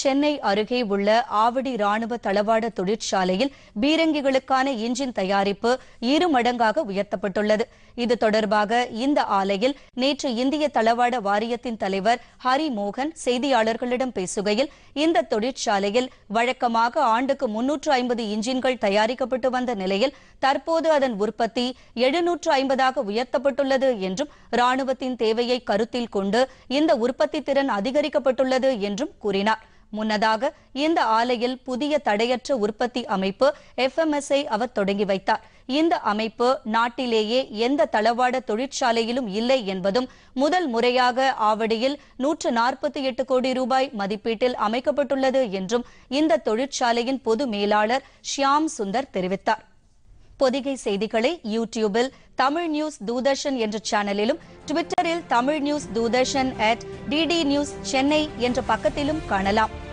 சென்னை அருகே உள்ள ஆவடி ராணுவ தளவாட தொழிற்சாலையில் பீரங்கிகளுக்கான இன்ஜின் தயாரிப்பு இரு மடங்காக உயர்த்தப்பட்டுள்ளது இது தொடர்பாக இந்த ஆலையில் நேற்று இந்திய தளவாட வாரியத்தின் தலைவர் ஹரி மோகன் செய்தியாளர்களிடம் பேசுகையில் இந்த தொழிற்சாலையில் வழக்கமாக ஆண்டுக்கு முன்னூற்று ஐம்பது இன்ஜின்கள் தயாரிக்கப்பட்டு வந்த நிலையில் தற்போது அதன் உற்பத்தி எழுநூற்று ஐம்பதாக உயர்த்தப்பட்டுள்ளது என்றும் ராணுவத்தின் தேவையை கருத்தில் கொண்டு இந்த உற்பத்தி திறன் அதிகரிக்கப்பட்டுள்ளது என்றும் கூறினார் முன்னதாக இந்த ஆலையில் புதிய தடையற்ற உற்பத்தி அமைப்பு எஃப்எம்எஸ்ஐ அவர் தொடங்கி வைத்தார் இந்த அமைப்பு நாட்டிலேயே எந்த தளவாட தொழிற்சாலையிலும் இல்லை என்பதும் முதல் முறையாக ஆவடியில் நூற்று நாற்பத்தி எட்டு கோடி ரூபாய் மதிப்பீட்டில் அமைக்கப்பட்டுள்ளது என்றும் இந்த தொழிற்சாலையின் பொது மேலாளர் ஷியாம் சுந்தர் தெரிவித்தார் பொதிகை செய்திகளை யூடியூபில் தமிழ் நியூஸ் தூதர்ஷன் என்ற சேனலிலும் ட்விட்டரில் Tamil news Doordarshan at DD news Chennai என்ற பக்கத்திலும் காணலாம்